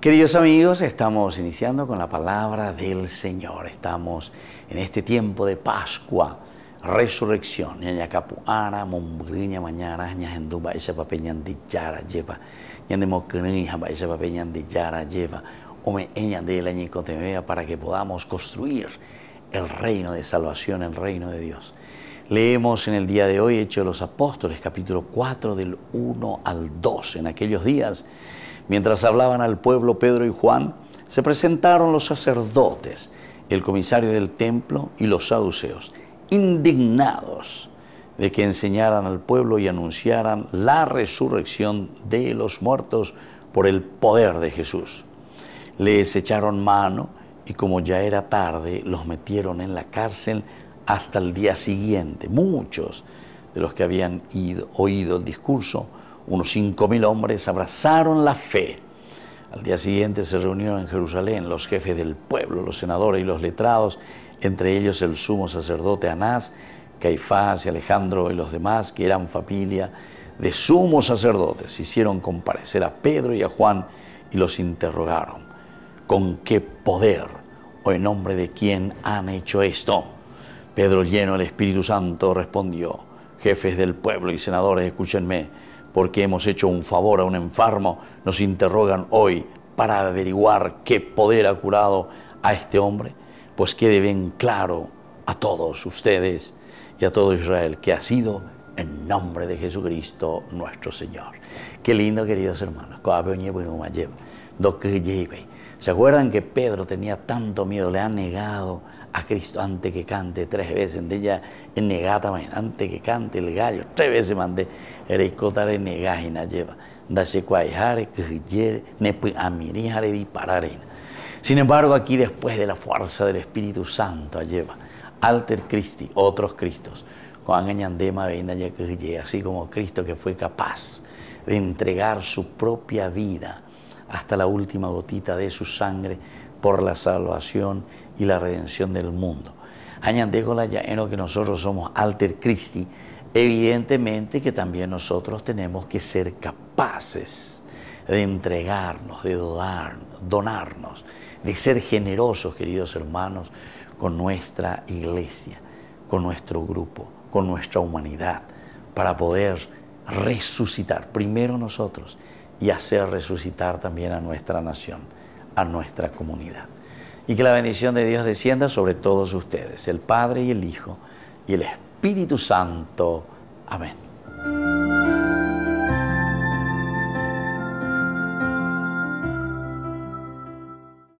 Queridos amigos, estamos iniciando con la palabra del Señor. Estamos en este tiempo de Pascua, resurrección. Ñañacapuara, mombrinha mañana, ñajenduba, lleva. Ñandemocrinja, lleva. Ome de la ñicotemea para que podamos construir el reino de salvación, el reino de Dios. Leemos en el día de hoy Hechos de los Apóstoles, capítulo 4, del 1 al 2. En aquellos días Mientras hablaban al pueblo Pedro y Juan, se presentaron los sacerdotes, el comisario del templo y los saduceos, indignados de que enseñaran al pueblo y anunciaran la resurrección de los muertos por el poder de Jesús. Les echaron mano y como ya era tarde, los metieron en la cárcel hasta el día siguiente. Muchos de los que habían oído el discurso unos 5.000 hombres abrazaron la fe. Al día siguiente se reunieron en Jerusalén los jefes del pueblo, los senadores y los letrados, entre ellos el sumo sacerdote Anás, Caifás y Alejandro y los demás, que eran familia de sumos sacerdotes. Hicieron comparecer a Pedro y a Juan y los interrogaron. ¿Con qué poder o en nombre de quién han hecho esto? Pedro lleno del Espíritu Santo respondió, jefes del pueblo y senadores, escúchenme porque hemos hecho un favor a un enfermo, nos interrogan hoy para averiguar qué poder ha curado a este hombre, pues quede bien claro a todos ustedes y a todo Israel que ha sido en nombre de Jesucristo nuestro Señor. Qué lindo, queridos hermanos. ¿Se acuerdan que Pedro tenía tanto miedo? Le ha negado a Cristo antes que cante tres veces. Ella es negata, antes que cante el gallo. Tres veces mandé. lleva. Sin embargo, aquí después de la fuerza del Espíritu Santo lleva. Alter Christi, otros Cristos. Juan Añandema, así como Cristo que fue capaz de entregar su propia vida hasta la última gotita de su sangre por la salvación y la redención del mundo. la ya en lo que nosotros somos alter Christi, evidentemente que también nosotros tenemos que ser capaces de entregarnos, de donarnos, de ser generosos, queridos hermanos, con nuestra iglesia, con nuestro grupo, con nuestra humanidad, para poder resucitar primero nosotros y hacer resucitar también a nuestra nación, a nuestra comunidad. Y que la bendición de Dios descienda sobre todos ustedes, el Padre y el Hijo y el Espíritu Santo. Amén.